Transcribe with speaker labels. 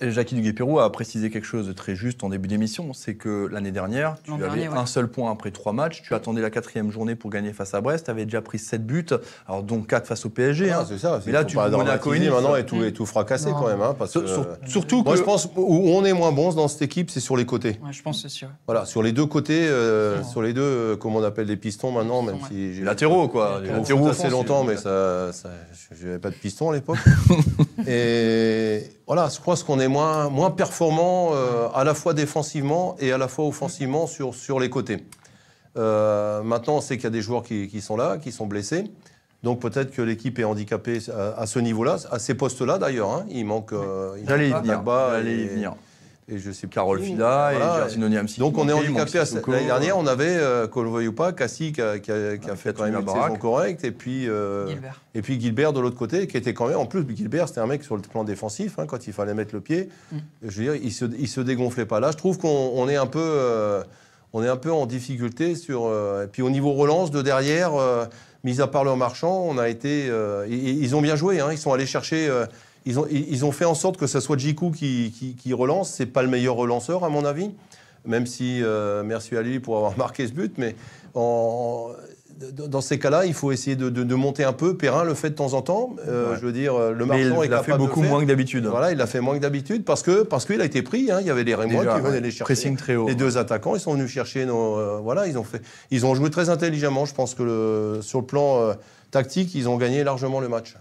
Speaker 1: Jackie du pérou a précisé quelque chose de très juste en début d'émission, c'est que l'année dernière, tu avais un seul point après trois matchs, tu attendais la quatrième journée pour gagner face à Brest, tu avais déjà pris sept buts, alors dont quatre face au PSG. Ah, hein. C'est ça, mais là tu joues maintenant et tout, et
Speaker 2: tout fracassé quand même. Hein, surtout Moi je pense où on est moins bon dans cette équipe, c'est sur les côtés. je pense c'est sûr. Voilà, sur les deux côtés, euh, sur les deux, euh, comme on appelle les pistons maintenant, même si... Les latéraux quoi. Les latéraux, longtemps, mais ça, j'avais pas de pistons à l'époque. et voilà, je crois qu'on est moins, moins performant euh, à la fois défensivement et à la fois offensivement sur, sur les côtés. Euh, maintenant, on sait qu'il y a des joueurs qui, qui, sont là, qui sont blessés. Donc peut-être que l'équipe est handicapée à, ce niveau-là, à ces postes-là d'ailleurs. Hein. Il manque, euh, il allez y
Speaker 1: venir et je sais Carole mmh. Fida et Gersinoni Donc on est handicapé l'année dernière,
Speaker 2: on avait euh, qu'on veuille ou pas Cassie qui a, fait quand même une saison correcte et puis euh, Gilbert. et puis Gilbert de l'autre côté qui était quand même en plus Gilbert c'était un mec sur le plan défensif hein, quand il fallait mettre le pied, mmh. je veux dire il se il se dégonflait pas là. Je trouve qu'on est un peu euh, on est un peu en difficulté sur euh, et puis au niveau relance de derrière mis à part leur marchand, on a été ils, ils, ont bien joué hein. ils sont allés chercher ils ont, ils ont fait en sorte que ce soit Jiku qui, qui, qui relance. C'est pas le meilleur relanceur, à mon avis. Même si, euh, merci à lui pour avoir marqué ce but, mais en, dans ces cas-là, il faut essayer de, monter un peu. Perrin le fait de temps en temps. Euh, je veux dire, euh, le marchand il, il a fait beaucoup moins que d'habitude. Voilà, il a fait moins que d'habitude parce que parce qu'il a été pris. Hein. Il y avait les Rémois qui venaient les chercher. très haut. Les deux attaquants, ils sont venus chercher nos. voilà, ils ont fait. Ils ont joué très intelligemment. Je pense que le, sur le plan tactique, ils ont gagné largement le match.